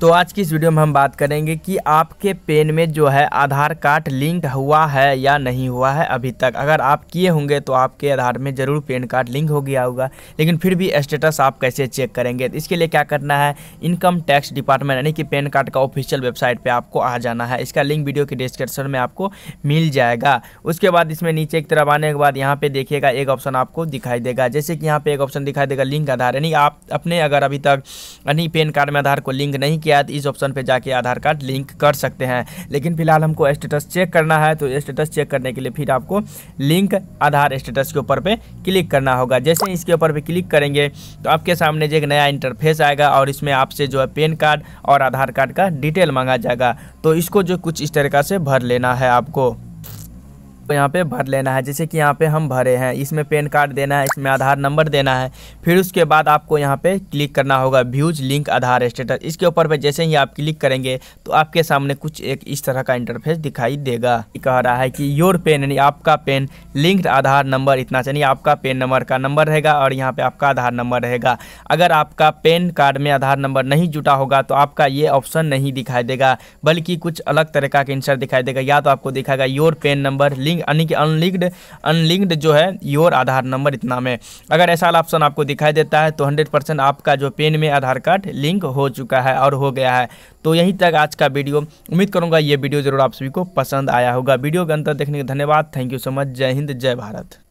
तो आज की इस वीडियो में हम बात करेंगे कि आपके पेन में जो है आधार कार्ड लिंक हुआ है या नहीं हुआ है अभी तक अगर आप किए होंगे तो आपके आधार में ज़रूर पेन कार्ड लिंक हो गया होगा लेकिन फिर भी स्टेटस आप कैसे चेक करेंगे तो इसके लिए क्या करना है इनकम टैक्स डिपार्टमेंट यानी कि पेन कार्ड का ऑफिशियल वेबसाइट पर आपको आ जाना है इसका लिंक वीडियो के डिस्क्रिप्शन में आपको मिल जाएगा उसके बाद इसमें नीचे एक तरफ आने के बाद यहाँ पर देखिएगा एक ऑप्शन आपको दिखाई देगा जैसे कि यहाँ पर एक ऑप्शन दिखाई देगा लिंक आधार यानी आप अपने अगर अभी तक यानी पेन कार्ड में आधार को लिंक नहीं किया बाद इस ऑप्शन पर जाके आधार कार्ड लिंक कर सकते हैं लेकिन फिलहाल हमको स्टेटस चेक करना है तो स्टेटस चेक करने के लिए फिर आपको लिंक आधार स्टेटस के ऊपर पे क्लिक करना होगा जैसे इसके ऊपर पे क्लिक करेंगे तो आपके सामने जो एक नया इंटरफेस आएगा और इसमें आपसे जो है पेन कार्ड और आधार कार्ड का डिटेल मांगा जाएगा तो इसको जो कुछ इस तरीका से भर लेना है आपको आपको यहाँ पे भर लेना है जैसे कि यहाँ पे हम भरे हैं इसमें पेन कार्ड देना है इसमें आधार नंबर देना है फिर उसके बाद आपको यहाँ पे क्लिक करना होगा व्यूज लिंक आधार स्टेटस इसके ऊपर पे जैसे ही आप क्लिक करेंगे तो आपके सामने कुछ एक इस तरह का इंटरफेस दिखाई देगा कह रहा है कि योर पेन यानी आपका पेन लिंक्ड आधार नंबर इतना चाहिए आपका पेन नंबर का नंबर रहेगा और यहाँ पे आपका आधार नंबर रहेगा अगर आपका पेन कार्ड में आधार नंबर नहीं जुटा होगा तो आपका ये ऑप्शन नहीं दिखाई देगा बल्कि कुछ अलग तरह का इंसर दिखाई देगा या तो आपको दिखाएगा your PAN number link link यानी कि अनलिंक्ड अनलिंक्ड जो है योर आधार नंबर इतना में अगर ऐसा ऑप्शन आपको दिखाई देता है तो हंड्रेड आपका जो पेन में आधार कार्ड लिंक हो चुका है और हो गया है तो यहीं तक आज का वीडियो उम्मीद करूँगा ये वीडियो जरूर आप सभी को पसंद आया होगा वीडियो के अंतर देखने के धन्यवाद थैंक यू सो मच जय हिंद जय भारत